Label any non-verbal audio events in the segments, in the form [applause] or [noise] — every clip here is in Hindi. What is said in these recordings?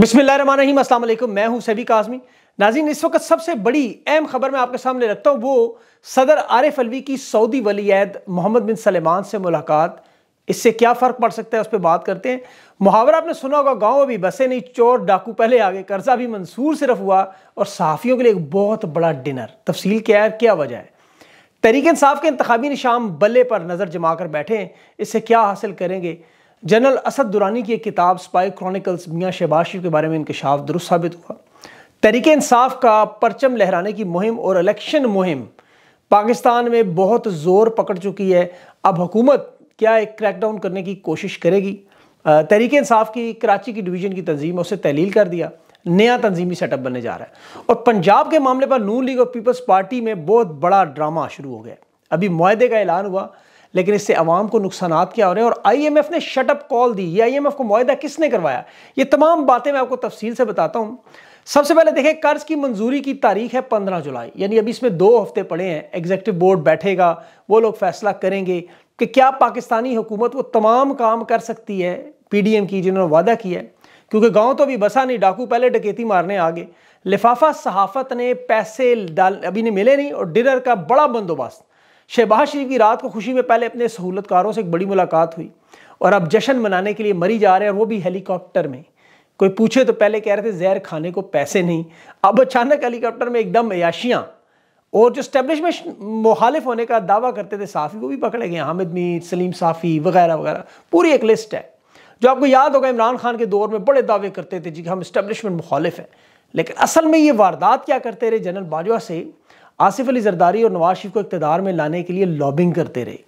बिस्मिल्लाम असलम मैं हूं सभी काजमी नाजीन इस वक्त सबसे बड़ी अहम खबर मैं आपके सामने रखता हूँ वो सदर आरिफ अलवी की सऊदी वलीद मोहम्मद बिन सलेमान से मुलाकात इससे क्या फ़र्क पड़ सकता है उस पर बात करते हैं मुहावरा आपने सुना होगा गाँव अभी बसे नहीं चोर डाकू पहले आ गए कर्जा भी मंसूर सिर्फ हुआ और सहाफ़ियों के लिए एक बहुत बड़ा डिनर तफसील क्या है क्या वजह है तहरीक इंसाफ के इंतबी निशाम बल्ले पर नज़र जमा कर बैठे इससे क्या हासिल करेंगे जनरल असद दुरानी की एक किताब स्पाई क्रॉनिकल्स मियाँ शहबाज के बारे में इंकशाफ दुरुस्त साबित हुआ तरीके इंसाफ का परचम लहराने की मुहिम और इलेक्शन मुहिम पाकिस्तान में बहुत ज़ोर पकड़ चुकी है अब हुकूमत क्या एक क्रैकडाउन करने की कोशिश करेगी तहरीक इंसाफ की कराची की डिवीज़न की तंजीम उसे तहलील कर दिया नया तंजीमी सेटअप बनने जा रहा है और पंजाब के मामले पर नून लीग और पीपल्स पार्टी में बहुत बड़ा ड्रामा शुरू हो गया अभी माहदे का ऐलान हुआ लेकिन इससे आवाम को नुकसान क्या हो रहे हैं और आईएमएफ ने शटअप कॉल दी ये आईएमएफ को माह किसने करवाया ये तमाम बातें मैं आपको तफसील से बताता हूँ सबसे पहले देखें कर्ज की मंजूरी की तारीख है पंद्रह जुलाई यानी अभी इसमें दो हफ्ते पड़े हैं एग्जेक्टिव बोर्ड बैठेगा वो लोग फैसला करेंगे कि क्या पाकिस्तानी हुकूमत वो तमाम काम कर सकती है पीडीएम की जिन्होंने वादा किया है क्योंकि गाँव तो अभी बसा नहीं डाकू पहले डकेती मारने आ गए लिफाफा सहाफत ने पैसे डाल अभी ने मिले नहीं और डिनर का बड़ा बंदोबस्त शहबाज शरीफ की रात को खुशी में पहले अपने सहूलतकारों से एक बड़ी मुलाकात हुई और अब जश्न मनाने के लिए मरी जा रहे हैं और वो भी हेलीकॉप्टर में कोई पूछे तो पहले कह रहे थे जहर खाने को पैसे नहीं अब अचानक हेलीकॉप्टर में एकदम याशियाँ और जो स्टैब्लिशमेंट मुखालिफ होने का दावा करते थे साफ़ी वो भी पकड़े गए हामिद मीर सलीम साफ़ी वगैरह वगैरह पूरी एक लिस्ट है जो आपको याद होगा इमरान खान के दौर में बड़े दावे करते थे जी हम स्टैब्लिशमेंट मुखालिफ हैं लेकिन असल में ये वारदात क्या करते रहे जनरल बाजवा से आसिफ अली जरदारी और नवाज शरीफ को इकतदार में लाने के लिए लॉबिंग करते रहे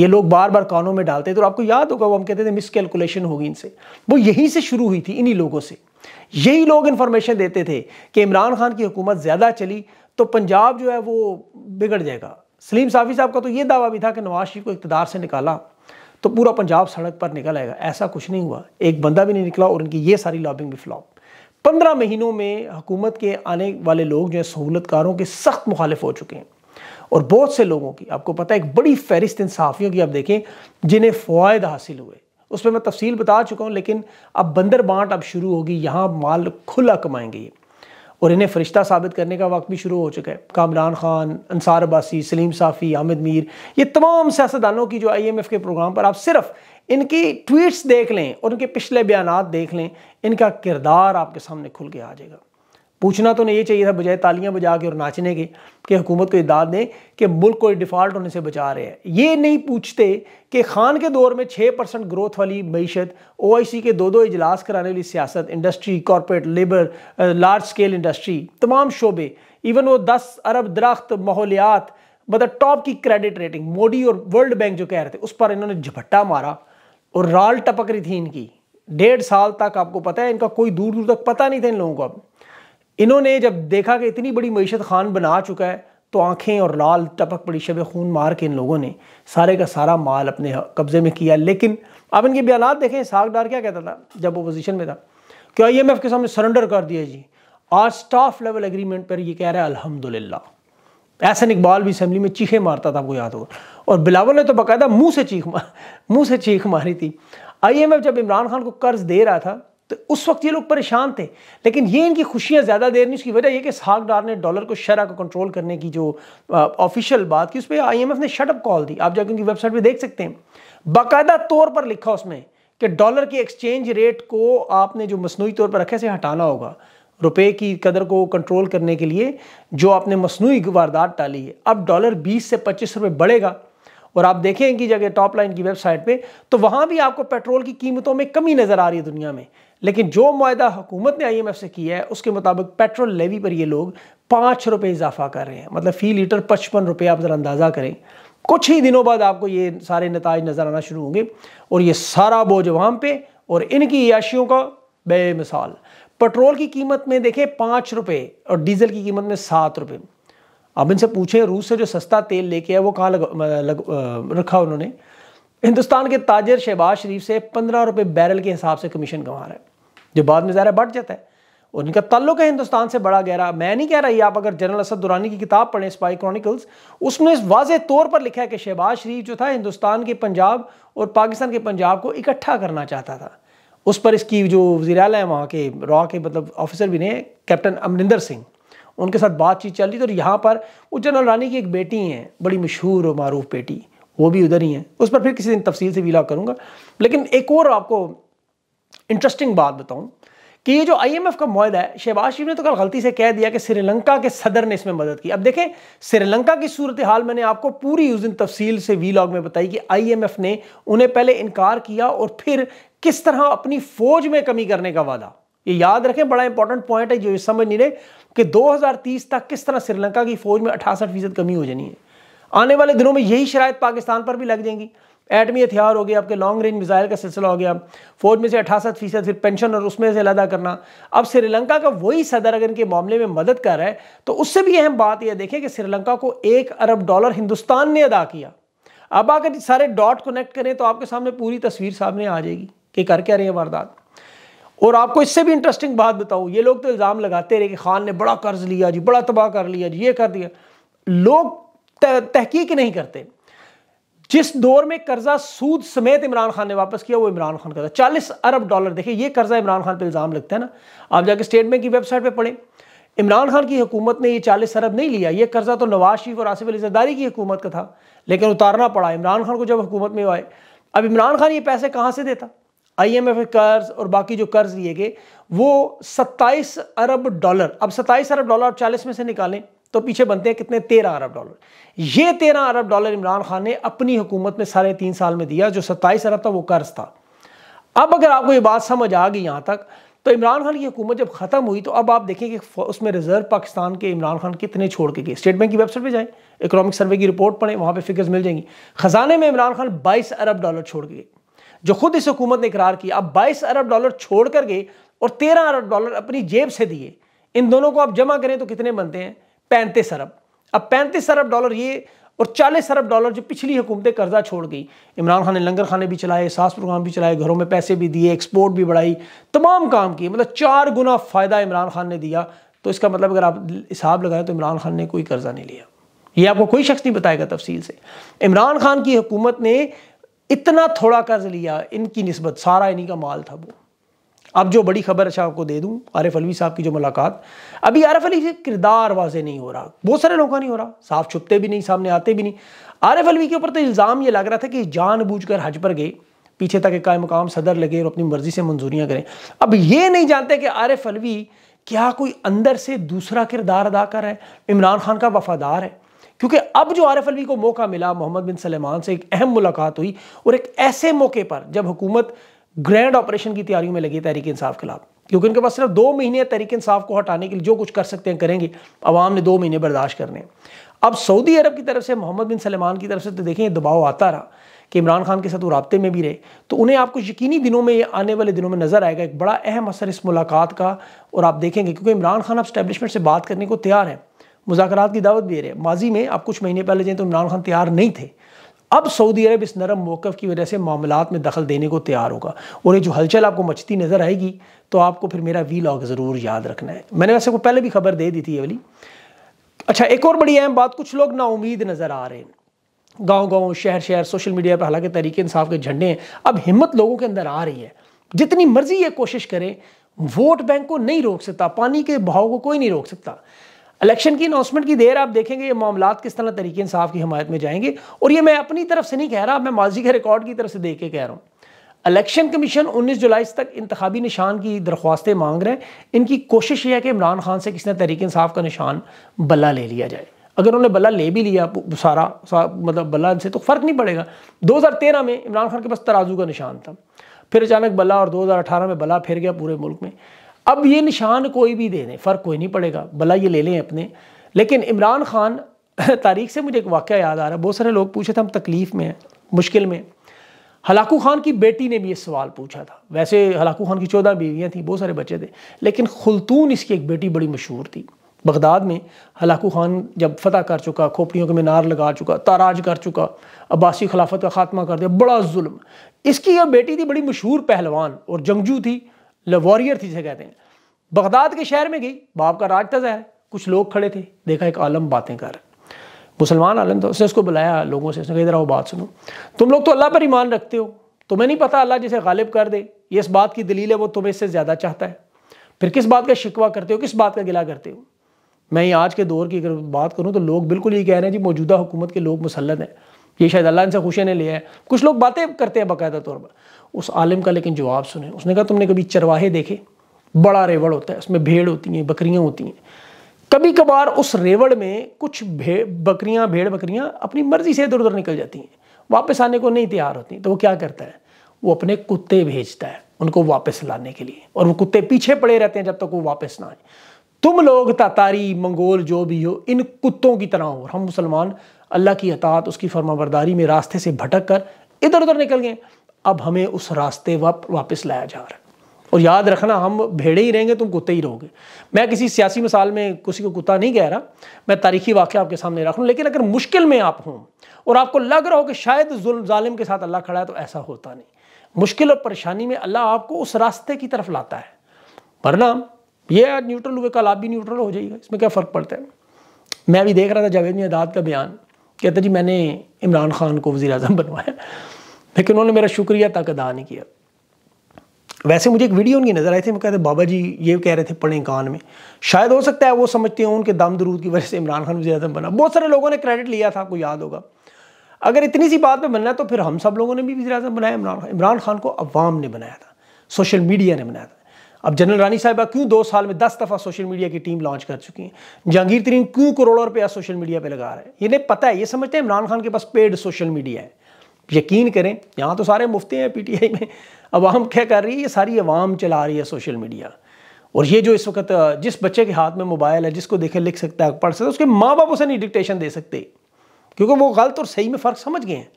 ये लोग बार बार कानों में डालते थे और आपको याद होगा वो हम कहते थे मिस कैलकुलेशन होगी इनसे वो यहीं से शुरू हुई थी इन्हीं लोगों से यही लोग इन्फॉर्मेशन देते थे कि इमरान खान की हुकूमत ज़्यादा चली तो पंजाब जो है वो बिगड़ जाएगा सलीम साफी साहब का तो ये दावा भी था कि नवाज शरीफ को इकतदार से निकाला तो पूरा पंजाब सड़क पर निकल आएगा ऐसा कुछ नहीं हुआ एक बंदा भी नहीं निकला और उनकी ये सारी लॉबिंग भी फ्लॉप पंद्रह महीनों में हुकूमत के आने वाले लोग जो है सहूलतकारों के सख्त मुखालिफ हो चुके हैं और बहुत से लोगों की आपको पता है एक बड़ी फहरिस्त इंसाफियों की आप देखें जिन्हें फ़वाद हासिल हुए उस पर मैं तफसील बता चुका हूँ लेकिन अब बंदर बांट अब शुरू होगी यहाँ माल खुला कमाएंगे ये और इन्हें फरिश्ता साबित करने का वक्त भी शुरू हो चुका है कामरान खान अंसार अब्बासी सलीम साफ़ी हामिद मीर ये तमाम सियासतदानों की जो आई एम एफ़ के प्रोग्राम पर आप सिर्फ इनकी ट्वीट्स देख लें और इनके पिछले बयान देख लें इनका किरदार आपके सामने खुल के आ जाएगा पूछना तो नहीं ये चाहिए था बजाय तालियां बजा के और नाचने के कि हुकूमत को इदाद दें कि मुल्क को डिफ़ॉल्ट होने से बचा रहे हैं ये नहीं पूछते कि खान के दौर में छः परसेंट ग्रोथ वाली मीशत ओ आई सी के दो दो इजलास कराने वाली सियासत industry corporate labour large scale industry तमाम शोबे इवन वो दस अरब दरख्त माहौलियात मतलब टॉप की क्रेडिट रेटिंग मोदी और वर्ल्ड बैंक जो कह रहे थे उस पर इन्होंने झपट्टा मारा और राल टपक रही थी इनकी डेढ़ साल तक आपको पता है इनका कोई दूर दूर तक पता नहीं था इन लोगों को अब इन्होंने जब देखा कि इतनी बड़ी मीशत खान बना चुका है तो आंखें और लाल टपक पड़ी शब खून मार के इन लोगों ने सारे का सारा माल अपने कब्ज़े में किया लेकिन आप इनके बयान देखें डार क्या कहता था जब वो पोजीशन में था क्यों आई एम एफ़ के सामने सरेंडर कर दिया जी आज स्टाफ लेवल एग्रीमेंट पर ये कह रहा है अलहमदुल्ला एहसन इकबाल भी असम्बली में चीखे मारता था आपको याद होगा और बिलावल ने तो बाकायदा मुंह से चीख मार मुंह से चीख मारी थी आईएमएफ जब इमरान खान को कर्ज दे रहा था तो उस वक्त ये लोग परेशान थे लेकिन ये इनकी खुशियाँ ज़्यादा देर नहीं उसकी वजह यह कि साग डार ने डॉलर को शरह को कंट्रोल करने की जो ऑफिशियल बात की उस पर आई ने शटअप कॉल दी आप जाके उनकी वेबसाइट पर देख सकते हैं बाकायदा तौर पर लिखा उसमें कि डॉलर के एक्सचेंज रेट को आपने जो मसनू तौर पर रखे से हटाना होगा रुपए की कदर को कंट्रोल करने के लिए जो आपने मसनू वारदात डाली है अब डॉलर 20 से 25 रुपए बढ़ेगा और आप देखें कि जगह टॉप लाइन की वेबसाइट पे तो वहाँ भी आपको पेट्रोल की कीमतों में कमी नज़र आ रही है दुनिया में लेकिन जो माहा हुकूमत ने एफ से किया है उसके मुताबिक पेट्रोल लेवी पर ये लोग पाँच रुपये इजाफा कर रहे हैं मतलब फ़ी लीटर पचपन रुपये आप ज़रा अंदाज़ा करें कुछ ही दिनों बाद आपको ये सारे नतज नज़र आना शुरू होंगे और ये सारा बोझ वहाँ पर और इनकी याशियों का बेमिसाल पेट्रोल की कीमत में देखें पाँच रुपये और डीजल की कीमत में सात रुपये अब इनसे पूछें रूस से जो सस्ता तेल लेके आया वो कहाँ लग, लग, रखा उन्होंने हिंदुस्तान के ताजर शहबाज शरीफ से पंद्रह रुपये बैरल के हिसाब से कमीशन कमा रहा है जो बाद में ज़्यादा बढ़ जाता है उनका तल्लुक है हिंदुस्तान से बड़ा गहरा मैं नहीं कह रहा ये आप अगर जनरल असद दुरानी की किताब पढ़ें स्पाई क्रॉनिकल्स उसमें वाज तौर पर लिखा है कि शहबाज शरीफ जो था हिंदुस्तान के पंजाब और पाकिस्तान के पंजाब को इकट्ठा करना चाहता था उस पर इसकी जो वजीर अल है वहाँ के रॉ के मतलब ऑफिसर भी ने कैप्टन अमरिंदर सिंह उनके साथ बातचीत चल रही थी और तो यहाँ पर वो जनरल रानी की एक बेटी हैं बड़ी मशहूर और मरूफ बेटी वो भी उधर ही हैं उस पर फिर किसी दिन तफसील से वीला करूँगा लेकिन एक और आपको इंटरेस्टिंग बात बताऊँ कि ये जो आईएमएफ का माहदा है शहबाज शरीफ ने तो कल गलती से कह दिया कि श्रीलंका के सदर ने इसमें मदद की अब देखें श्रीलंका की सूरत हाल मैंने आपको पूरी उस दिन तफसील से वी लॉग में बताई कि आईएमएफ ने उन्हें पहले इनकार किया और फिर किस तरह अपनी फौज में कमी करने का वादा ये याद रखें बड़ा इंपॉर्टेंट पॉइंट है जो समझ नहीं रहे कि दो तक किस तरह श्रीलंका की फौज में अठासठ फीसद कमी हो जानी है आने वाले दिनों में यही शराय पाकिस्तान पर भी लग जाएंगी एटमी हथियार हो गया आपके लॉन्ग रेंज मिसाइल का सिलसिला हो गया फौज में से अठासठ फीसद फिर पेंशन और उसमें से अदा करना अब श्रीलंका का वही सदर अगर इनके मामले में मदद कर रहा है तो उससे भी अहम बात यह देखें कि श्रीलंका को एक अरब डॉलर हिंदुस्तान ने अदा किया अब अगर सारे डॉट कनेक्ट करें तो आपके सामने पूरी तस्वीर सामने आ जाएगी कि कर क्या रही है वारदात और आपको इससे भी इंटरेस्टिंग बात बताऊँ ये लोग तो इल्ज़ाम लगाते रहे कि खान ने बड़ा कर्ज लिया जी बड़ा तबाह कर लिया जी ये कर दिया लोग तहकीक नहीं करते जिस दौर में कर्जा सूद समेत इमरान खान ने वापस किया वो इमरान खान का था चालीस अरब डॉलर देखिए ये कर्जा इमरान खान पर इल्ज़ाम लगता है ना आप जाके स्टेट बैंक की वेबसाइट पर पढ़ें इमरान खान की हुकूमत ने ये चालीस अरब नहीं लिया ये कर्जा तो नवाज शरीफ और आसिफ अली जरदारी की हुकूमत का था लेकिन उतारना पड़ा इमरान खान को जब हुकूमत में आए अब इमरान खान ये पैसे कहाँ से देता आई एम एफ कर्ज और बाकी जो कर्ज लिए गए वो सत्ताईस अरब डॉलर अब सत्ताईस अरब डॉलर आप चालीस में से निकालें तो पीछे बनते हैं कितने तेरह अरब डॉलर ये तेरह अरब डॉलर इमरान खान ने अपनी हुकूमत में साढ़े तीन साल में दिया जो सत्ताईस अरब था वो कर्ज था अब अगर आपको ये बात समझ आ गई यहाँ तक तो इमरान खान की हुकूमत जब ख़त्म हुई तो अब आप देखें कि उसमें रिजर्व पाकिस्तान के इमरान खान कितने छोड़ के गए स्टेट बैंक की वेबसाइट पर जाएं इकोनॉमिक सर्वे की रिपोर्ट पढ़ें वहाँ पर फिगर्स मिल जाएंगी खजाने में इमरान खान बाईस अरब डॉलर छोड़ के गए जो खुद इस हुकूमत ने इकरार किया अब बाईस अरब डॉलर छोड़ कर गए और तेरह अरब डॉलर अपनी जेब से दिए इन दोनों को आप जमा करें तो कितने बनते हैं पैंतीस अरब अब पैंतीस अरब डॉलर ये और चालीस अरब डॉलर जो पिछली हुकूमतें कर्जा छोड़ गई इमरान खान ने लंगर खाने भी चलाए सास प्रोग्राम भी चलाए घरों में पैसे भी दिए एक्सपोर्ट भी बढ़ाई तमाम काम किए मतलब चार गुना फ़ायदा इमरान खान ने दिया तो इसका मतलब अगर आप हिसाब लगाएं तो इमरान खान ने कोई कर्ज़ा नहीं लिया ये आपको कोई शख्स नहीं बताएगा तफसील से इमरान खान की हुकूमत ने इतना थोड़ा कर्ज लिया इनकी नस्बत सारा इन्हीं का माल था वो अब जो बड़ी खबर अच्छा आपको दे दूं आरिफ अलवी साहब की जो मुलाकात अभी आरिफ अली से किरदार वाजे नहीं हो रहा बहुत सारे लोगों का नहीं हो रहा साफ छुपते भी नहीं सामने आते भी नहीं आरिफ अलवी के ऊपर तो इल्ज़ाम ये लग रहा था कि जानबूझकर हज पर गए पीछे तक एक काय मुकाम सदर लगे और अपनी मर्जी से मंजूरियाँ करें अब ये नहीं जानते कि आरिफ अलवी क्या कोई अंदर से दूसरा किरदार अदा कर रहा है इमरान खान का वफादार है क्योंकि अब जो आर एफ अलवी को मौका मिला मोहम्मद बिन सलेमान से एक अहम मुलाकात हुई और एक ऐसे मौके पर जब हुकूमत ग्रैंड ऑपरेशन की तैयारियों में लगी तहरीक इंसाफ खिलाफ क्योंकि उनके पास सिर्फ दो महीने तहरीक इंसाफ को हटाने के लिए जो कुछ कर सकते हैं करेंगे अवाम ने दो महीने बर्दाश्त करने अब सऊदी अरब की तरफ से मोहम्मद बिन सलमान की तरफ से तो देखें दबाव आता रहा कि इमरान खान के साथ वो रबते में भी रहे तो उन्हें आपको यकीनी दिनों में ये आने वाले दिनों में नज़र आएगा एक बड़ा अहम असर इस मुलाकात का और आप देखेंगे क्योंकि इमरान खान अब स्टैब्लिशमेंट से बात करने को तैयार है मुजाकर की दावत भी दे रहे हैं माजी में आप कुछ महीने पहले जाए तो इमरान खान तैयार नहीं थे अब सऊदी अरब इस नरम मौक़ की वजह से मामला में दखल देने को तैयार होगा और ये जो हलचल आपको मचती नज़र आएगी तो आपको फिर मेरा वी लॉग ज़रूर याद रखना है मैंने वैसे को पहले भी खबर दे दी थी ये वाली अच्छा एक और बड़ी अहम बात कुछ लोग नाउमीद नज़र आ रहे हैं गांव गांव शहर शहर सोशल मीडिया पर हालांकि तरीके इंसाफ के झंडे हैं अब हिम्मत लोगों के अंदर आ रही है जितनी मर्जी ये कोशिश करें वोट बैंक को नहीं रोक सकता पानी के बहाव को कोई नहीं रोक सकता इलेक्शन की अनाउंसमेंट की देर आप देखेंगे ये मामला किस तरह तरीके इंसाफ की हमायत में जाएंगे और ये मैं अपनी तरफ से नहीं कह रहा मैं माजी के रिकॉर्ड की तरफ से देख के कह रहा हूँ इलेक्शन कमीशन 19 जुलाई तक इंतबी निशान की दरख्वास्तें मांग रहे हैं इनकी कोशिश यह है कि इमरान खान से किसी तरीके इंसाफ का निशान बल्ला ले लिया जाए अगर उन्होंने बल्ला ले भी लिया सारा मतलब बल्ला से तो फ़र्क नहीं पड़ेगा 2013 में इमरान खान के पास तराजू का निशान था फिर अचानक बल्ला और 2018 में बल्ला फिर गया पूरे मुल्क में अब ये निशान कोई भी दे दें फ़र्क कोई नहीं पड़ेगा भला ये ले लें अपने लेकिन इमरान खान [laughs] तारीख से मुझे एक वाक़ याद आ रहा है बहुत सारे लोग पूछे थे हम तकलीफ़ में हैं मुश्किल में हलाकू खान की बेटी ने भी ये सवाल पूछा था वैसे हलाकू खान की चौदह बीवियाँ थीं बहुत सारे बच्चे थे लेकिन खुलतून इसकी एक बेटी बड़ी मशहूर थी बगदाद में हलाकू खान जब फतह कर चुका खोपड़ियों के मीनार लगा चुका ताराज कर चुका अब्बासी खिलाफत का खात्मा कर दिया बड़ा जुल्म इसकी यह बेटी थी बड़ी मशहूर पहलवान और जंगजू थी लवॉरियर थी जिसे कहते हैं बगदाद के शहर में गई बाप का राज था जहर कुछ लोग खड़े थे देखा एक आलम बातें कर मुसलमान आलम था उसने उसको बुलाया लोगों से उसने कहा इधर आओ बात सुनो तुम लोग तो अल्लाह पर ईमान रखते हो तुम्हें नहीं पता अल्लाह जिसे गालिब कर दे ये इस बात की दलील है वो तुम्हें इससे ज़्यादा चाहता है फिर किस बात का शिकवा करते हो किस बात का गिला करते हो मैं ये आज के दौर की अगर बात करूँ तो लोग बिल्कुल ये कह रहे हैं जी मौजूदा हुकूमत के लोग मुसलत हैं ये शायद अल्लाह इनसे खुशी ने लिया है कुछ लोग बातें करते हैं बाकायदा तौर पर उस आलिम का लेकिन जवाब सुने उसने कहा तुमने कभी चरवाहे देखे बड़ा रेवड़ होता है उसमें भेड़ होती हैं बकरियाँ होती हैं कभी कभार उस रेवड़ में कुछ भे बकरियाँ भेड़ बकरियाँ अपनी मर्जी से इधर उधर निकल जाती हैं वापस आने को नहीं तैयार होती तो वो क्या करता है वो अपने कुत्ते भेजता है उनको वापस लाने के लिए और वो कुत्ते पीछे पड़े रहते हैं जब तक तो वो वापस ना आए तुम लोग तातारी मंगोल जो भी हो इन कुत्तों की तरह हो और हम मुसलमान अल्लाह की अतात उसकी फर्माबरदारी में रास्ते से भटक कर इधर उधर निकल गए अब हमें उस रास्ते वाप वापस लाया जा रहा है और याद रखना हम भेड़े ही रहेंगे तुम कुत्ते ही रहोगे मैं किसी सियासी मिसाल में किसी को कुत्ता नहीं कह रहा मैं तारीखी वाक्य आपके सामने रख लूँ लेकिन अगर मुश्किल में आप हों और आपको लग रहा हो कि शायद जुल्म के साथ अल्लाह खड़ा है तो ऐसा होता नहीं मुश्किल और परेशानी में अल्लाह आपको उस रास्ते की तरफ लाता है वरना ये न्यूट्रल हुए कल आप भी न्यूट्रल हो जाइएगा इसमें क्या फ़र्क पड़ता है मैं भी देख रहा था जावेद मदाद का बयान कहता जी मैंने इमरान खान को वज़ी अजम बनवाया लेकिन उन्होंने मेरा शुक्रिया तक अदा नहीं किया वैसे मुझे एक वीडियो उनकी नज़र आई थी मैं कहते बाबा जी ये कह रहे थे पढ़ें कान में शायद हो सकता है वो समझते हैं उनके दम दरूद की वजह से इमरान खान वजी अजम बना बहुत सारे लोगों ने क्रेडिट लिया था आपको याद होगा अगर इतनी सी बात में बनना है तो फिर हम सब लोगों ने भी वजी अजम बनाया इमरान खान इमरान खान को अवाम ने बनाया था सोशल मीडिया ने बनाया था अब जनरल रानी साहिबा क्यों दो साल में दस दफ़ा सोशल मीडिया की टीम लॉन्च कर चुकी हैं जहांगीर तरीन क्यों करोड़ों रुपया सोशल मीडिया पे लगा रहे हैं इन्हें पता है ये समझते हैं इमरान खान के पास पेड सोशल मीडिया है यकीन करें यहाँ तो सारे मुफ्ते हैं पीटीआई में अवाम क्या कर रही है ये सारी अवाम चला रही है सोशल मीडिया और ये जो इस वक्त जिस बच्चे के हाथ में मोबाइल है जिसको देखे लिख सकता है पढ़ सकता है उसके माँ बाप उसे नहीं डिक्टेशन दे सकते क्योंकि वो गलत और सही में फ़र्क समझ गए हैं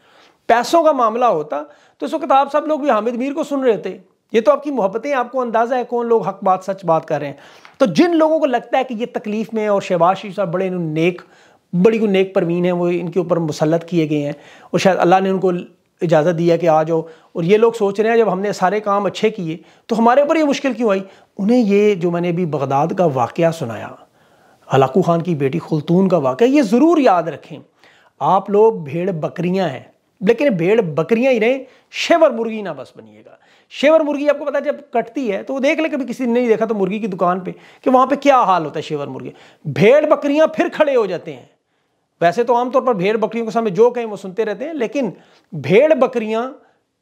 पैसों का मामला होता तो इस वक्त आप सब लोग भी हामिद मीर को सुन रहे थे ये तो आपकी मोहब्बतें आपको अंदाज़ा है कौन लोग हक बात सच बात कर रहे हैं तो जिन लोगों को लगता है कि ये तकलीफ़ में और शहबाज शरीफ साहब बड़े नेक बड़ी को नेक परवीन है वो इनके ऊपर मुसलत किए गए हैं और शायद अल्लाह ने उनको इजाज़त दिया कि आ जाओ और ये लोग सोच रहे हैं जब हमने सारे काम अच्छे किए तो हमारे ऊपर ये मुश्किल क्यों आई उन्हें ये जो मैंने अभी बगदाद का वाक़ सुनाया हलाकू ख़ान की बेटी खुलतून का वाक़ ये ज़रूर याद रखें आप लोग भेड़ बकरियाँ हैं लेकिन भेड़ बकरियाँ ही रहें शेवर मुर्गी ना बस बनिएगा शेवर मुर्गी आपको पता है जब कटती है तो वो देख ले कभी किसी ने नहीं देखा तो मुर्गी की दुकान पे कि वहाँ पे क्या हाल होता है शेवर मुर्गी भेड़ बकरियाँ फिर खड़े हो जाते हैं वैसे तो आमतौर पर भेड़ बकरियों के सामने जो कहें वो सुनते रहते हैं लेकिन भेड़ बकरियाँ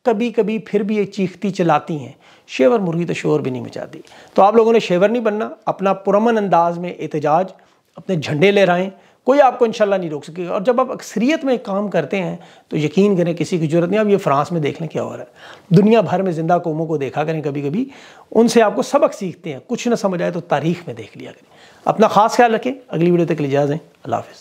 कभी कभी फिर भी ये चीखती चलाती हैं शेवर मुर्गी तो शोर भी नहीं मचाती तो आप लोगों ने शेवर नहीं बनना अपना पुरमन अंदाज में एहतजाज अपने झंडे लहराएं कोई आपको इनशाला नहीं रोक सकेगा और जब आप अक्सरियत में काम करते हैं तो यकीन करें किसी की जरूरत नहीं आप ये फ्रांस में देख लें क्या हो रहा है दुनिया भर में जिंदा कौमों को देखा करें कभी कभी उनसे आपको सबक सीखते हैं कुछ ना समझ आए तो तारीख में देख लिया करें अपना खास ख्याल रखें अगली वीडियो तक ले जाए अल्लाह हाफिज़